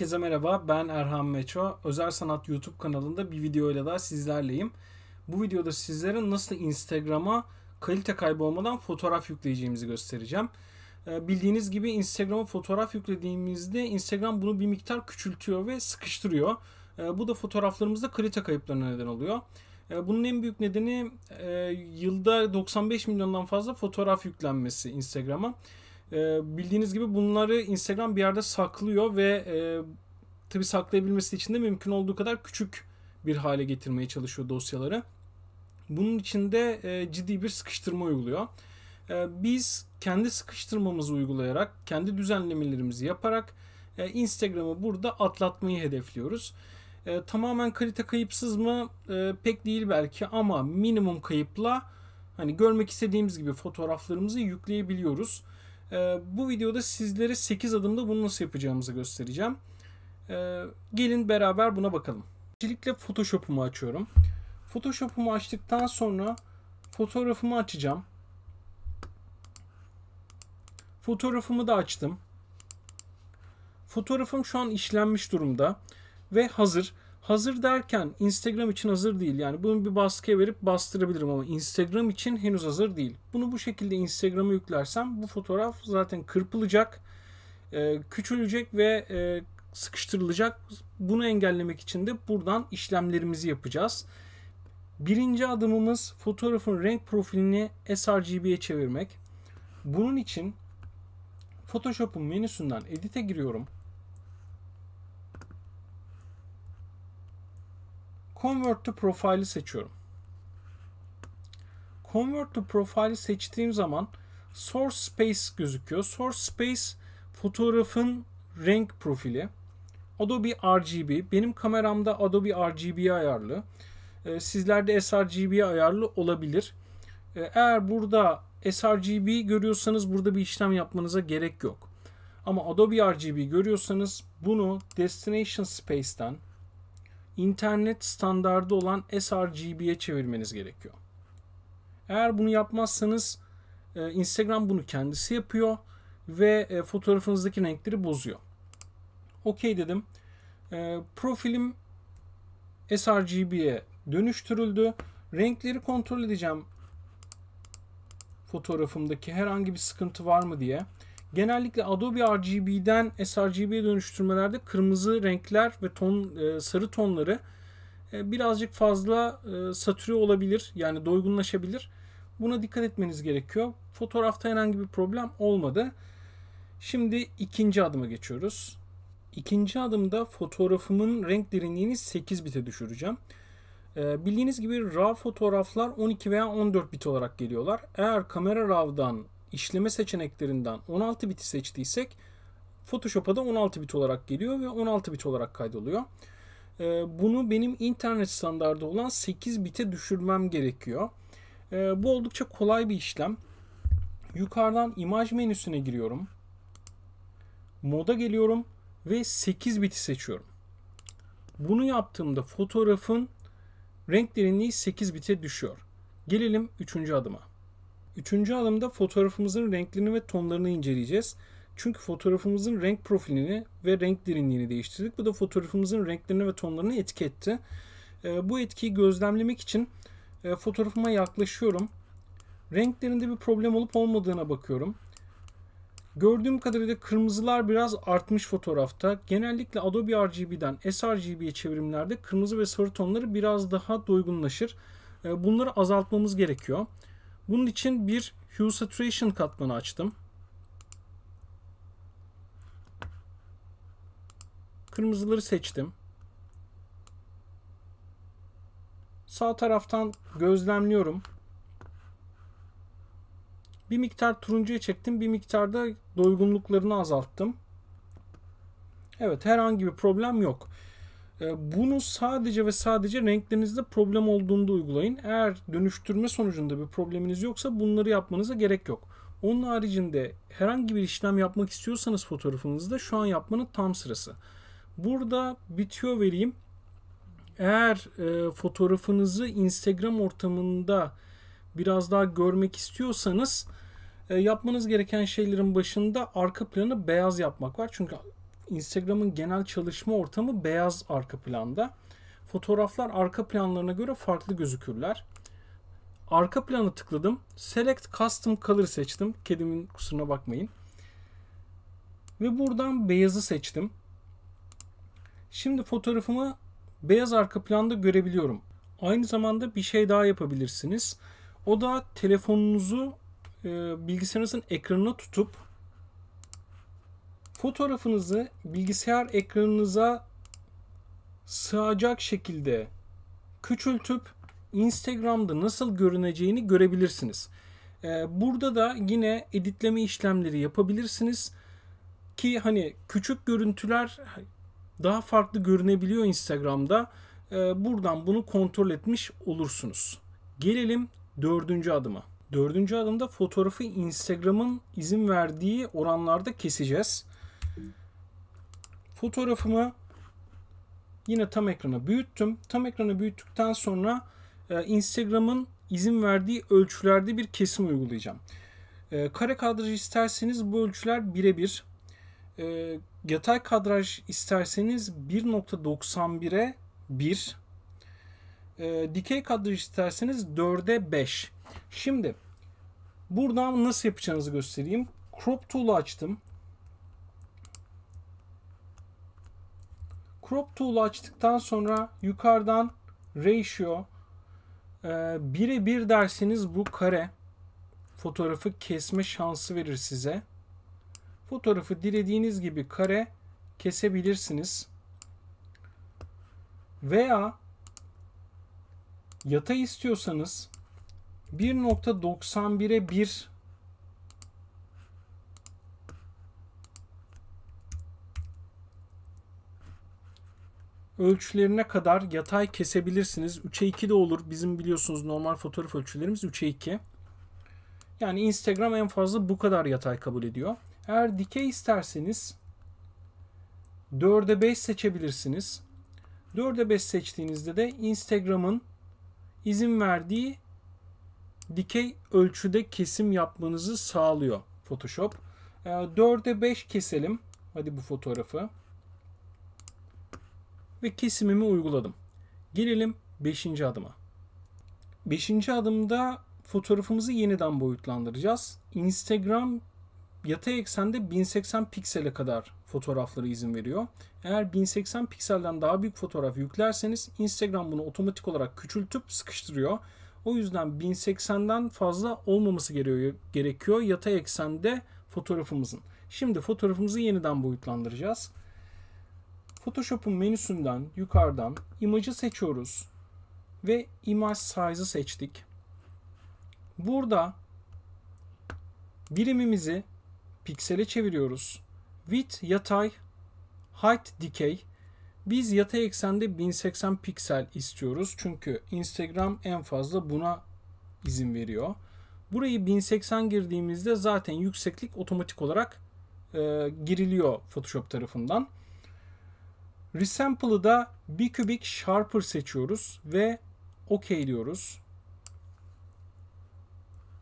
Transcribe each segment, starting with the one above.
Herkese merhaba, ben Erhan Meço. Özel Sanat YouTube kanalında bir videoyla daha sizlerleyim. Bu videoda sizlere nasıl Instagram'a kalite kaybı olmadan fotoğraf yükleyeceğimizi göstereceğim. Ee, bildiğiniz gibi Instagram'a fotoğraf yüklediğimizde Instagram bunu bir miktar küçültüyor ve sıkıştırıyor. Ee, bu da fotoğraflarımızda kalite kayıplarına neden oluyor. Ee, bunun en büyük nedeni e, yılda 95 milyondan fazla fotoğraf yüklenmesi Instagram'a. E, bildiğiniz gibi bunları Instagram bir yerde saklıyor ve e, tabi saklayabilmesi için de mümkün olduğu kadar küçük bir hale getirmeye çalışıyor dosyaları. Bunun için de e, ciddi bir sıkıştırma uyguluyor. E, biz kendi sıkıştırmamızı uygulayarak, kendi düzenlemelerimizi yaparak e, Instagram'ı burada atlatmayı hedefliyoruz. E, tamamen kalite kayıpsız mı? E, pek değil belki ama minimum kayıpla hani görmek istediğimiz gibi fotoğraflarımızı yükleyebiliyoruz. Ee, bu videoda sizlere 8 adımda bunu nasıl yapacağımızı göstereceğim. Ee, gelin beraber buna bakalım. Öncelikle Photoshop'umu açıyorum. Photoshop'umu açtıktan sonra fotoğrafımı açacağım. Fotoğrafımı da açtım. Fotoğrafım şu an işlenmiş durumda ve hazır. Hazır derken Instagram için hazır değil. Yani bunu bir baskıya verip bastırabilirim ama Instagram için henüz hazır değil. Bunu bu şekilde Instagram'a yüklersem bu fotoğraf zaten kırpılacak, e, küçülecek ve e, sıkıştırılacak. Bunu engellemek için de buradan işlemlerimizi yapacağız. Birinci adımımız fotoğrafın renk profilini sRGB'ye çevirmek. Bunun için Photoshop'un menüsünden edit'e giriyorum. Convert to Profile'ı seçiyorum. Convert to Profile'ı seçtiğim zaman Source Space gözüküyor. Source Space fotoğrafın renk profili. Adobe RGB. Benim kameramda Adobe RGB ayarlı. Ee, sizlerde sRGB ayarlı olabilir. Ee, eğer burada sRGB görüyorsanız burada bir işlem yapmanıza gerek yok. Ama Adobe RGB görüyorsanız bunu Destination Space'ten internet standardı olan sRGB'ye çevirmeniz gerekiyor. Eğer bunu yapmazsanız e, Instagram bunu kendisi yapıyor ve e, fotoğrafınızdaki renkleri bozuyor. Okey dedim. E, profilim sRGB'ye dönüştürüldü. Renkleri kontrol edeceğim fotoğrafımdaki herhangi bir sıkıntı var mı diye. Genellikle Adobe RGB'den sRGB'ye dönüştürmelerde kırmızı renkler ve ton e, sarı tonları e, birazcık fazla e, satüre olabilir. Yani doygunlaşabilir. Buna dikkat etmeniz gerekiyor. Fotoğrafta herhangi bir problem olmadı. Şimdi ikinci adıma geçiyoruz. İkinci adımda fotoğrafımın renk derinliğini 8 bite düşüreceğim. Bildiğiniz gibi RAW fotoğraflar 12 veya 14 bit olarak geliyorlar. Eğer kamera RAW'dan işleme seçeneklerinden 16 biti seçtiysek Photoshop'a da 16 bit olarak geliyor ve 16 bit olarak kaydoluyor. Ee, bunu benim internet standardı olan 8 bite düşürmem gerekiyor. Ee, bu oldukça kolay bir işlem. Yukarıdan imaj menüsüne giriyorum. Moda geliyorum ve 8 biti seçiyorum. Bunu yaptığımda fotoğrafın renk derinliği 8 bite düşüyor. Gelelim 3. adıma. Üçüncü adımda fotoğrafımızın renklerini ve tonlarını inceleyeceğiz. Çünkü fotoğrafımızın renk profilini ve renk derinliğini değiştirdik. Bu da fotoğrafımızın renklerini ve tonlarını etki etti. Ee, bu etkiyi gözlemlemek için e, fotoğrafıma yaklaşıyorum. Renklerinde bir problem olup olmadığına bakıyorum. Gördüğüm kadarıyla kırmızılar biraz artmış fotoğrafta. Genellikle Adobe RGB'den sRGB'ye çevrimlerde kırmızı ve sarı tonları biraz daha doygunlaşır. Ee, bunları azaltmamız gerekiyor. Bunun için bir Hue Saturation katmanı açtım. Kırmızıları seçtim. Sağ taraftan gözlemliyorum. Bir miktar turuncuya çektim. Bir miktar da doygunluklarını azalttım. Evet herhangi bir problem yok. Ee, bunu sadece ve sadece renklerinizde problem olduğunda uygulayın. Eğer dönüştürme sonucunda bir probleminiz yoksa bunları yapmanıza gerek yok. Onun haricinde herhangi bir işlem yapmak istiyorsanız fotoğrafınızda şu an yapmanın tam sırası. Burada bitiyor vereyim. Eğer e, fotoğrafınızı Instagram ortamında biraz daha görmek istiyorsanız e, yapmanız gereken şeylerin başında arka planı beyaz yapmak var. Çünkü Instagram'ın genel çalışma ortamı beyaz arka planda. Fotoğraflar arka planlarına göre farklı gözükürler. Arka planı tıkladım. Select Custom Color seçtim. Kedimin kusuruna bakmayın. Ve buradan beyazı seçtim. Şimdi fotoğrafımı beyaz arka planda görebiliyorum. Aynı zamanda bir şey daha yapabilirsiniz. O da telefonunuzu e, bilgisayarınızın ekranına tutup fotoğrafınızı bilgisayar ekranınıza sığacak şekilde küçültüp Instagram'da nasıl görüneceğini görebilirsiniz. Ee, burada da yine editleme işlemleri yapabilirsiniz ki hani küçük görüntüler daha farklı görünebiliyor Instagram'da. Ee, buradan bunu kontrol etmiş olursunuz. Gelelim dördüncü adıma. Dördüncü adımda fotoğrafı Instagram'ın izin verdiği oranlarda keseceğiz fotoğrafımı yine tam ekrana büyüttüm. Tam ekrana büyüttükten sonra e, Instagram'ın izin verdiği ölçülerde bir kesim uygulayacağım. E, kare kadraj isterseniz bu ölçüler birebir. E, yatay kadraj isterseniz 1.91'e 1. E, dikey kadraj isterseniz 4'e 5. Şimdi buradan nasıl yapacağınızı göstereyim. Crop tool'u açtım. Crop Tool'u açtıktan sonra yukarıdan Ratio e, 1'e 1 derseniz bu kare fotoğrafı kesme şansı verir size. Fotoğrafı dilediğiniz gibi kare kesebilirsiniz. Veya yata istiyorsanız 1.91'e 1 ölçülerine kadar yatay kesebilirsiniz. 3'e 2 de olur. Bizim biliyorsunuz normal fotoğraf ölçülerimiz 3'e 2. Yani Instagram en fazla bu kadar yatay kabul ediyor. Eğer dikey isterseniz 4'e 5 seçebilirsiniz. 4'e 5 seçtiğinizde de Instagram'ın izin verdiği dikey ölçüde kesim yapmanızı sağlıyor Photoshop. 4'e 5 keselim. Hadi bu fotoğrafı ve kesimimi uyguladım. Gelelim 5. adıma. 5. adımda fotoğrafımızı yeniden boyutlandıracağız. Instagram yatay eksende 1080 piksele kadar fotoğrafları izin veriyor. Eğer 1080 pikselden daha büyük fotoğraf yüklerseniz Instagram bunu otomatik olarak küçültüp sıkıştırıyor. O yüzden 1080'den fazla olmaması gerekiyor yatay eksende fotoğrafımızın. Şimdi fotoğrafımızı yeniden boyutlandıracağız. Photoshop'un menüsünden yukarıdan imajı seçiyoruz ve imaj size'ı seçtik. Burada birimimizi piksele çeviriyoruz. Width yatay, height dikey. Biz yatay eksende 1080 piksel istiyoruz. Çünkü Instagram en fazla buna izin veriyor. Burayı 1080 girdiğimizde zaten yükseklik otomatik olarak e, giriliyor Photoshop tarafından. Resample'ı da Bicubic Sharper seçiyoruz ve OK diyoruz.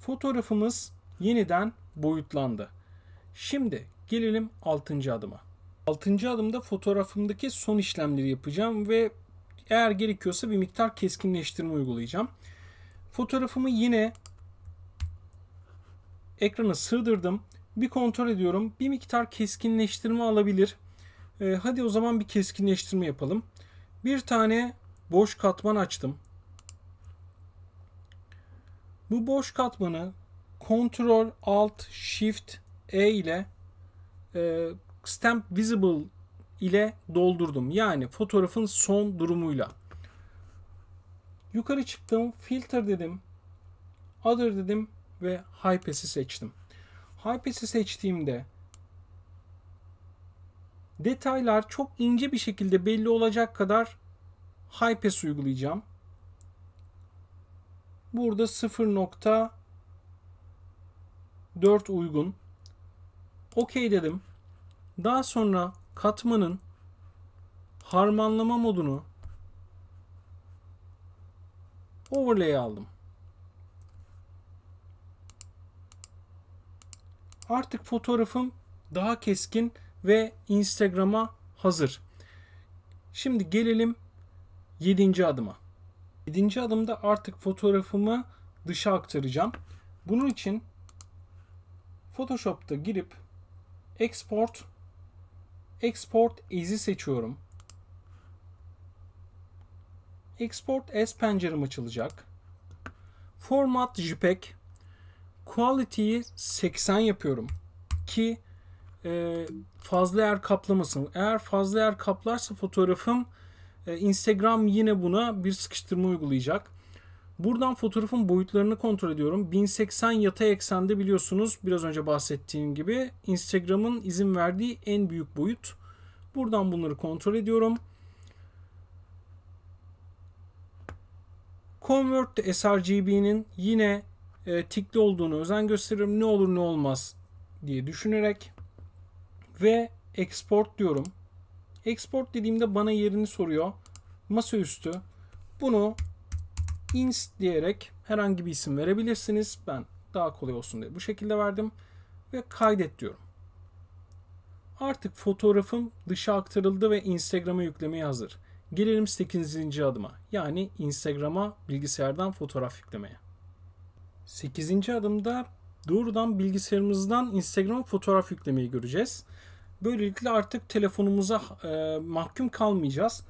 Fotoğrafımız yeniden boyutlandı. Şimdi gelelim 6. adıma. 6. adımda fotoğrafımdaki son işlemleri yapacağım ve eğer gerekiyorsa bir miktar keskinleştirme uygulayacağım. Fotoğrafımı yine ekrana sığdırdım. Bir kontrol ediyorum. Bir miktar keskinleştirme alabilir. E, hadi o zaman bir keskinleştirme yapalım. Bir tane boş katman açtım. Bu boş katmanı Ctrl Alt Shift E ile e, Stamp Visible ile doldurdum. Yani fotoğrafın son durumuyla. Yukarı çıktım, filter dedim, other dedim ve high pass'i seçtim. High pass'i seçtiğimde detaylar çok ince bir şekilde belli olacak kadar high pass uygulayacağım. Burada 0.4 uygun. OK dedim. Daha sonra katmanın harmanlama modunu overlay aldım. Artık fotoğrafım daha keskin ve Instagram'a hazır. Şimdi gelelim 7. adıma. 7. adımda artık fotoğrafımı dışa aktaracağım. Bunun için Photoshop'ta girip Export Export As'i seçiyorum. Export As pencerem açılacak. Format JPEG Quality'yi 80 yapıyorum ki e, fazla yer kaplamasın. Eğer fazla yer kaplarsa fotoğrafım e, Instagram yine buna bir sıkıştırma uygulayacak. Buradan fotoğrafın boyutlarını kontrol ediyorum. 1080 yatay eksende biliyorsunuz biraz önce bahsettiğim gibi Instagram'ın izin verdiği en büyük boyut. Buradan bunları kontrol ediyorum. Convert sRGB'nin yine e, tikli olduğunu özen gösteririm. Ne olur ne olmaz diye düşünerek ve export diyorum. Export dediğimde bana yerini soruyor. Masaüstü. Bunu inst diyerek herhangi bir isim verebilirsiniz. Ben daha kolay olsun diye bu şekilde verdim. Ve kaydet diyorum. Artık fotoğrafım dışa aktarıldı ve Instagram'a yüklemeye hazır. Gelelim 8. adıma. Yani Instagram'a bilgisayardan fotoğraf yüklemeye. 8. adımda doğrudan bilgisayarımızdan Instagram'a fotoğraf yüklemeyi göreceğiz. Böylelikle artık telefonumuza e, mahkum kalmayacağız.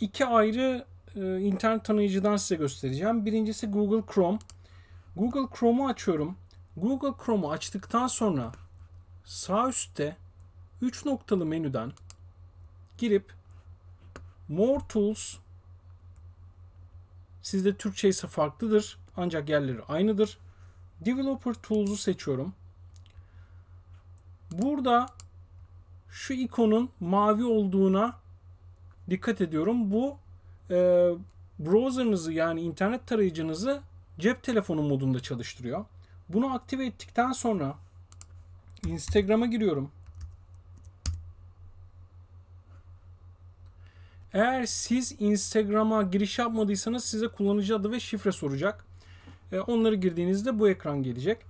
İki ayrı e, internet tanıyıcıdan size göstereceğim. Birincisi Google Chrome. Google Chrome'u açıyorum. Google Chrome'u açtıktan sonra sağ üstte 3 noktalı menüden girip More Tools sizde Türkçe ise farklıdır ancak yerleri aynıdır. Developer Tools'u seçiyorum. Burada şu ikonun mavi olduğuna dikkat ediyorum. Bu e, browser'ınızı yani internet tarayıcınızı cep telefonu modunda çalıştırıyor. Bunu aktive ettikten sonra Instagram'a giriyorum. Eğer siz Instagram'a giriş yapmadıysanız size kullanıcı adı ve şifre soracak. E, onları girdiğinizde bu ekran gelecek.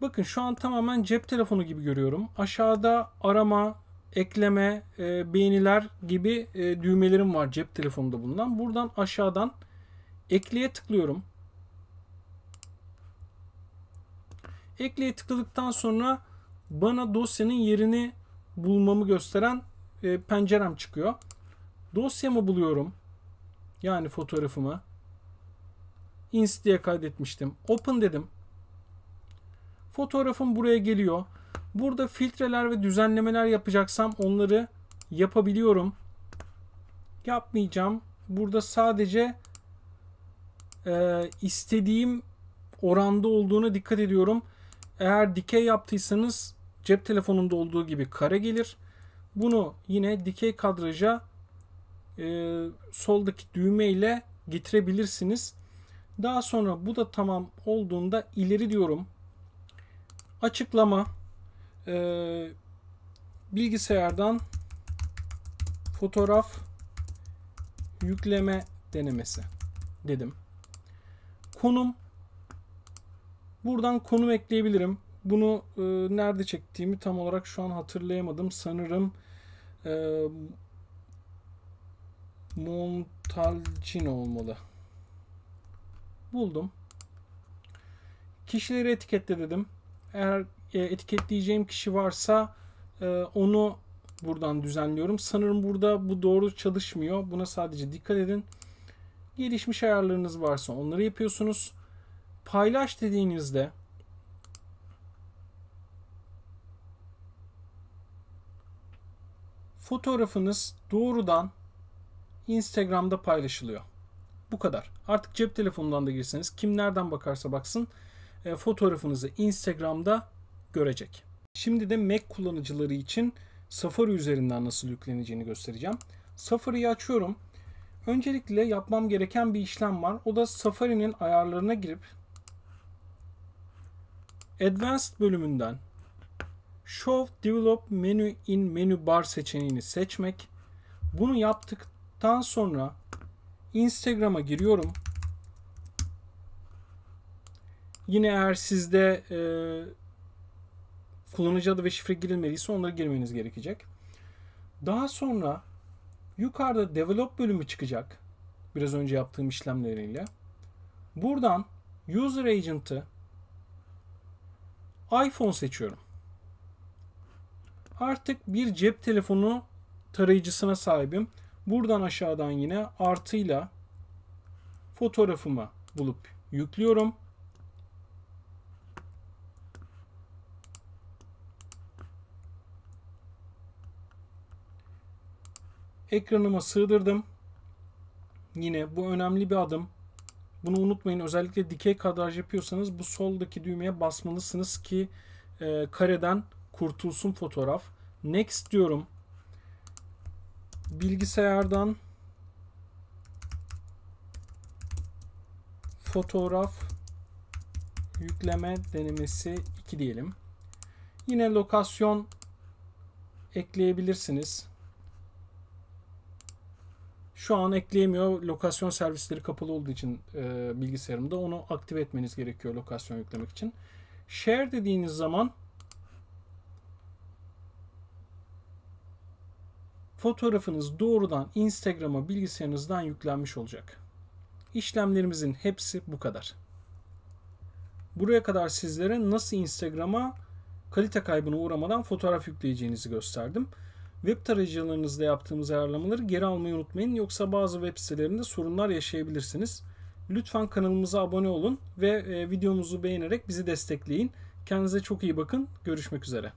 Bakın şu an tamamen cep telefonu gibi görüyorum. Aşağıda arama, ekleme, e, beğeniler gibi e, düğmelerim var cep telefonunda bundan. Buradan aşağıdan ekleye tıklıyorum. Ekleye tıkladıktan sonra bana dosyanın yerini bulmamı gösteren e, pencerem çıkıyor. Dosyamı buluyorum. Yani fotoğrafımı. Inst kaydetmiştim. Open dedim. Fotoğrafım buraya geliyor. Burada filtreler ve düzenlemeler yapacaksam onları yapabiliyorum. Yapmayacağım. Burada sadece e, istediğim oranda olduğuna dikkat ediyorum. Eğer dikey yaptıysanız cep telefonunda olduğu gibi kare gelir. Bunu yine dikey kadraja e, soldaki düğme ile getirebilirsiniz. Daha sonra bu da tamam olduğunda ileri diyorum. Açıklama e, bilgisayardan fotoğraf yükleme denemesi dedim. Konum buradan konum ekleyebilirim. Bunu e, nerede çektiğimi tam olarak şu an hatırlayamadım. Sanırım e, Montalcino olmalı. Buldum. Kişileri etiketle dedim. Eğer e, etiketleyeceğim kişi varsa e, onu buradan düzenliyorum. Sanırım burada bu doğru çalışmıyor. Buna sadece dikkat edin. Gelişmiş ayarlarınız varsa onları yapıyorsunuz. Paylaş dediğinizde fotoğrafınız doğrudan Instagram'da paylaşılıyor. Bu kadar. Artık cep telefonundan da girseniz kim nereden bakarsa baksın e, fotoğrafınızı Instagram'da görecek. Şimdi de Mac kullanıcıları için Safari üzerinden nasıl yükleneceğini göstereceğim. Safari'yi açıyorum. Öncelikle yapmam gereken bir işlem var. O da Safari'nin ayarlarına girip Advanced bölümünden Show Develop Menu in Menu Bar seçeneğini seçmek. Bunu yaptıktan sonra Instagram'a giriyorum. Yine eğer sizde e, kullanıcı adı ve şifre girilmediyse onları girmeniz gerekecek. Daha sonra yukarıda develop bölümü çıkacak. Biraz önce yaptığım işlemleriyle. Buradan user agent'ı iPhone seçiyorum. Artık bir cep telefonu tarayıcısına sahibim. Buradan aşağıdan yine artıyla fotoğrafımı bulup yüklüyorum. ekranıma sığdırdım. Yine bu önemli bir adım. Bunu unutmayın özellikle dikey kadraj yapıyorsanız bu soldaki düğmeye basmalısınız ki e, kareden kurtulsun fotoğraf. Next diyorum. Bilgisayardan fotoğraf yükleme denemesi 2 diyelim. Yine lokasyon ekleyebilirsiniz. Şu an ekleyemiyor. Lokasyon servisleri kapalı olduğu için e, bilgisayarımda onu aktive etmeniz gerekiyor lokasyon yüklemek için. Share dediğiniz zaman fotoğrafınız doğrudan Instagram'a bilgisayarınızdan yüklenmiş olacak. İşlemlerimizin hepsi bu kadar. Buraya kadar sizlere nasıl Instagram'a kalite kaybına uğramadan fotoğraf yükleyeceğinizi gösterdim. Web tarayıcılarınızda yaptığımız ayarlamaları geri almayı unutmayın yoksa bazı web sitelerinde sorunlar yaşayabilirsiniz. Lütfen kanalımıza abone olun ve e, videomuzu beğenerek bizi destekleyin. Kendinize çok iyi bakın. Görüşmek üzere.